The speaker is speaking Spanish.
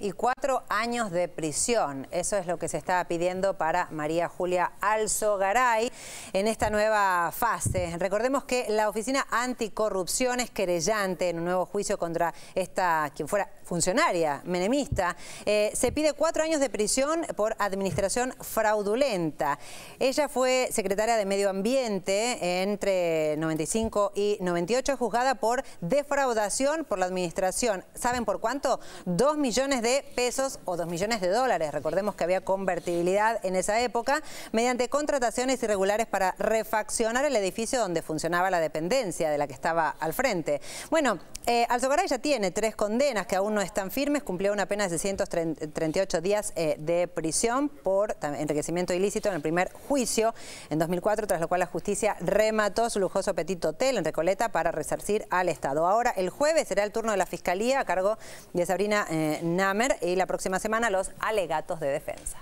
y cuatro años de prisión. Eso es lo que se está pidiendo para María Julia Alzogaray en esta nueva fase. Recordemos que la Oficina Anticorrupción es querellante en un nuevo juicio contra esta, quien fuera funcionaria, menemista. Eh, se pide cuatro años de prisión por administración fraudulenta. Ella fue secretaria de Medio Ambiente entre 95 y 98, juzgada por defraudación por la administración. ¿Saben por cuánto? Dos millones de pesos o dos millones de dólares, recordemos que había convertibilidad en esa época, mediante contrataciones irregulares para refaccionar el edificio donde funcionaba la dependencia de la que estaba al frente. Bueno, eh, Alzogaray ya tiene tres condenas que aún no están firmes, cumplió una pena de 638 días eh, de prisión por enriquecimiento ilícito en el primer juicio en 2004, tras lo cual la justicia remató su lujoso petit hotel en Recoleta para resarcir al Estado. Ahora, el jueves será el turno de la Fiscalía a cargo de Sabrina eh, Name y la próxima semana los alegatos de defensa.